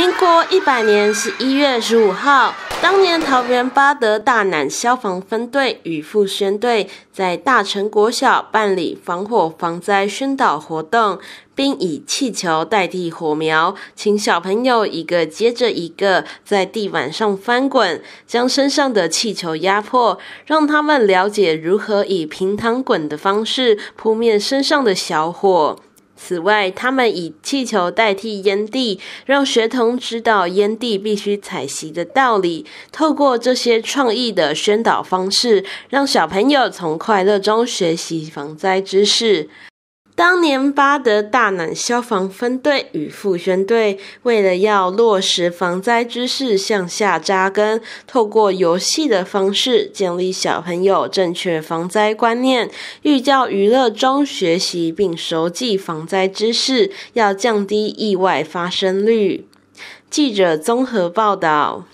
民国一百年十一月十五号，当年桃园八德大南消防分队与复宣队在大成国小办理防火防灾宣导活动，并以气球代替火苗，请小朋友一个接着一个在地板上翻滚，将身上的气球压破，让他们了解如何以平躺滚的方式扑灭身上的小火。此外，他们以气球代替烟蒂，让学童知道烟蒂必须采熄的道理。透过这些创意的宣导方式，让小朋友从快乐中学习防灾知识。当年巴德大南消防分队与复宣队为了要落实防灾知识向下扎根，透过游戏的方式建立小朋友正确防灾观念，寓教于乐中学习并熟记防灾知识，要降低意外发生率。记者综合报道。